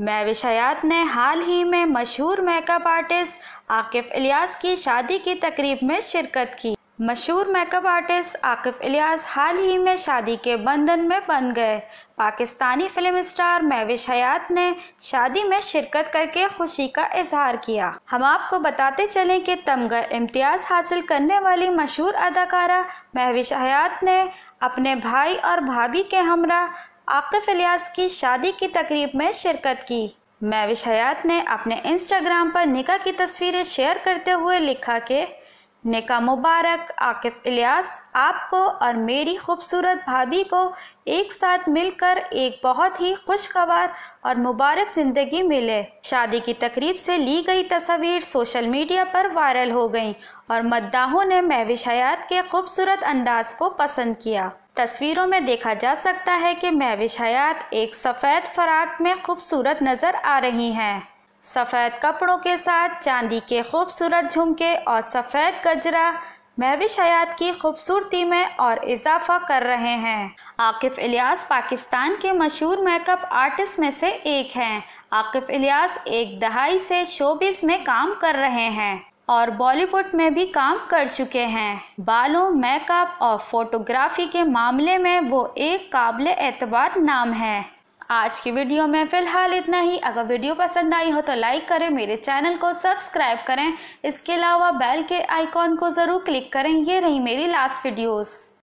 मैं विशायात ने हाल ही में मशहूर मेकअप आर्टिस्ट आकिफ इलियास की शादी की तकरीब में शिरकत की मशहूर मेकअप आर्टिस्ट आकिफ इलियास हाल ही में शादी के बंधन में बन गए पाकिस्तानी फिल्म स्टार महविश हयात ने शादी में शिरकत करके खुशी का इजहार किया हम आपको बताते चलें कि तमगा इम्तियाज हासिल करने वाली मशहूर अदाकारा महविश हयात ने अपने भाई और भाभी के हमरा आफ्ताब इलियास की शादी की तकरीब में शिरकत की मैविश हयात ने अपने इंस्टाग्राम पर निका की तस्वीरें शेयर करते हुए लिखा कि निका मुबारक आकिफ इलियास आपको और मेरी खूबसूरत भाभी को एक साथ मिलकर एक बहुत ही खुशगवार और मुबारक ज़िंदगी मिले शादी की तकरीब से ली गई तस्वीर सोशल मीडिया पर वायरल हो गई और मद्दाहों ने महविश हयात के खूबसूरत अंदाज को पसंद किया तस्वीरों में देखा जा सकता है कि महविश हयात एक सफ़ेद फराक में खूबसूरत नज़र आ रही हैं सफ़ेद कपड़ों के साथ चांदी के खूबसूरत झुमके और सफ़ेद गजरा महविश हयात की खूबसूरती में और इजाफा कर रहे हैं आकिफ इलियास पाकिस्तान के मशहूर मेकअप आर्टिस्ट में से एक हैं आकिफ इलियास एक दहाई से शोबिस में काम कर रहे हैं और बॉलीवुड में भी काम कर चुके हैं बालों मेकअप और फोटोग्राफी के मामले में वो एक काबिल एतबार नाम है आज की वीडियो में फ़िलहाल इतना ही अगर वीडियो पसंद आई हो तो लाइक करें मेरे चैनल को सब्सक्राइब करें इसके अलावा बेल के आइकॉन को ज़रूर क्लिक करें ये रही मेरी लास्ट वीडियोस